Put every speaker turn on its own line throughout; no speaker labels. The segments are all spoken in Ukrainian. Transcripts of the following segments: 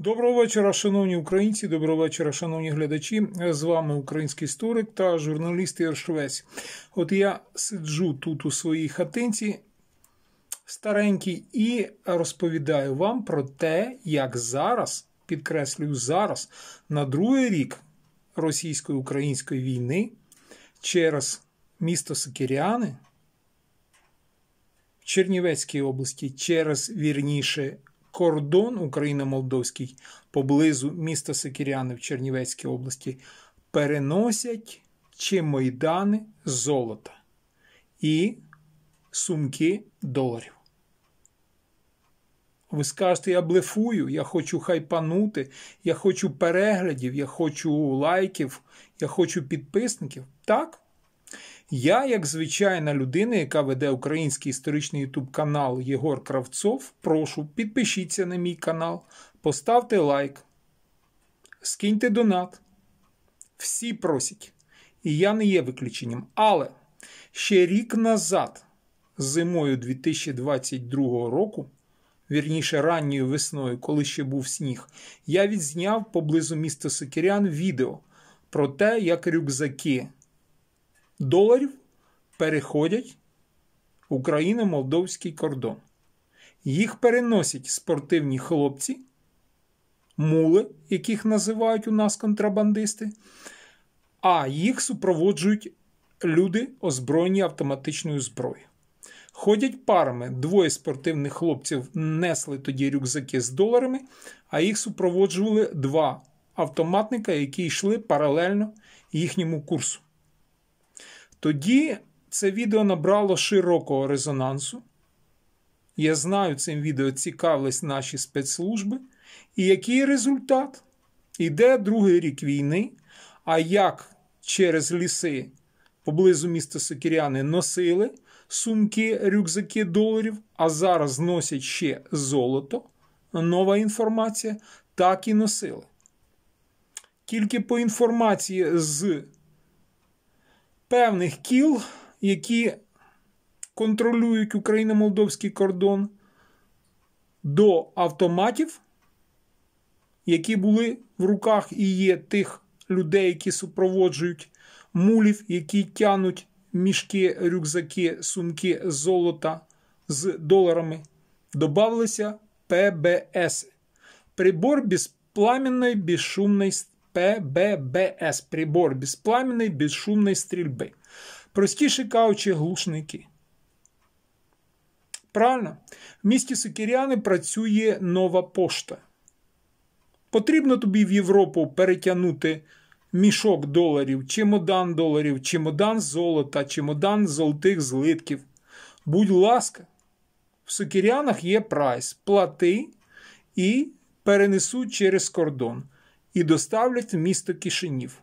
Доброго вечора, шановні українці, доброго вечора, шановні глядачі. З вами український історик та журналіст Єршвець. От я сиджу тут у своїй хатинці старенький і розповідаю вам про те, як зараз, підкреслюю, зараз, на другий рік російсько-української війни через місто Сокіряни в Чернівецькій області через вірніше кордон Україно-Молдовський поблизу міста Сокіряни в Чернівецькій області переносять чи майдани золота і сумки доларів. Ви скажете, я блефую, я хочу хайпанути, я хочу переглядів, я хочу лайків, я хочу підписників. Так, я, як звичайна людина, яка веде український історичний ютуб канал Єгор Кравцов, прошу підпишіться на мій канал, поставте лайк, скиньте донат. Всі просять. І я не є виключенням. Але ще рік назад, зимою 2022 року, вірніше ранньою весною, коли ще був сніг, я відзняв поблизу міста Сокірян відео про те, як рюкзаки доларів переходять Україно-молдовський кордон. Їх переносять спортивні хлопці, мули, яких називають у нас контрабандисти, а їх супроводжують люди, озброєні автоматичною зброєю. Ходять парами, двоє спортивних хлопців несли тоді рюкзаки з доларами, а їх супроводжували два автоматника, які йшли паралельно їхньому курсу. Тоді це відео набрало широкого резонансу. Я знаю, цим відео цікавились наші спецслужби. І який результат? Іде другий рік війни. А як через ліси поблизу міста Сокіряни носили сумки, рюкзаки доларів, а зараз носять ще золото, нова інформація, так і носили. Тільки по інформації з певних кіл, які контролюють україно-молдовський кордон, до автоматів, які були в руках і є тих людей, які супроводжують мулів, які тянуть мішки, рюкзаки, сумки золота з доларами, добавилися ПБС. Прибор без пламенной бесшумной ПББС прибор безпламенної безшумної стрільби. Простіше кажучи, глушники. Правильно, в місті Сукіряни працює нова пошта. Потрібно тобі в Європу перетягнути мішок доларів, чемодан доларів, чемодан золота, чемодан золотих злитків. Будь ласка, в Сукірянах є прайс. Плати і перенесуть через кордон і доставлять в місто Кишинів.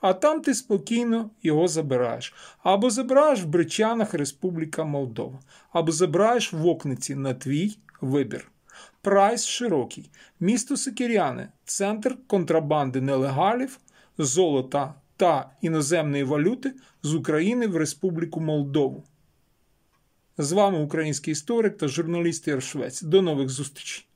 А там ти спокійно його забираєш. Або забираєш в Бричанах Республіка Молдова, або забираєш в Окниці на твій вибір. Прайс широкий. Місто Сикіряне центр контрабанди нелегалів, золота та іноземної валюти з України в Республіку Молдову. З вами український історик та журналіст Єршвець. До нових зустрічей!